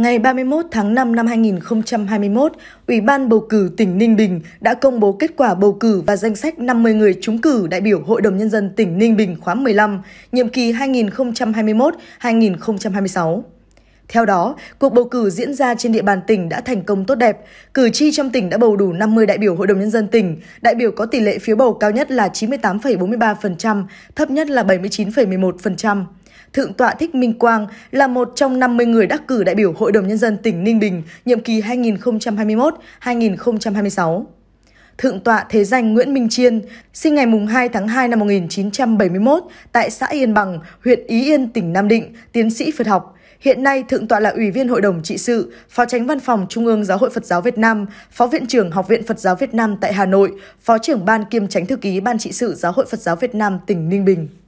Ngày 31 tháng 5 năm 2021, Ủy ban bầu cử tỉnh Ninh Bình đã công bố kết quả bầu cử và danh sách 50 người trúng cử đại biểu Hội đồng Nhân dân tỉnh Ninh Bình khóa 15, nhiệm kỳ 2021-2026. Theo đó, cuộc bầu cử diễn ra trên địa bàn tỉnh đã thành công tốt đẹp. Cử tri trong tỉnh đã bầu đủ 50 đại biểu Hội đồng Nhân dân tỉnh, đại biểu có tỷ lệ phiếu bầu cao nhất là 98,43%, thấp nhất là 79,11%. Thượng tọa Thích Minh Quang là một trong 50 người đắc cử đại biểu Hội đồng Nhân dân tỉnh Ninh Bình, nhiệm kỳ 2021-2026. Thượng tọa Thế Danh Nguyễn Minh Chiên, sinh ngày 2 tháng 2 năm 1971 tại xã Yên Bằng, huyện Ý Yên, tỉnh Nam Định, tiến sĩ Phật học. Hiện nay, Thượng tọa là Ủy viên Hội đồng Trị sự, Phó tránh Văn phòng Trung ương Giáo hội Phật giáo Việt Nam, Phó Viện trưởng Học viện Phật giáo Việt Nam tại Hà Nội, Phó trưởng Ban kiêm Tránh Thư ký Ban Trị sự Giáo hội Phật giáo Việt Nam tỉnh Ninh Bình.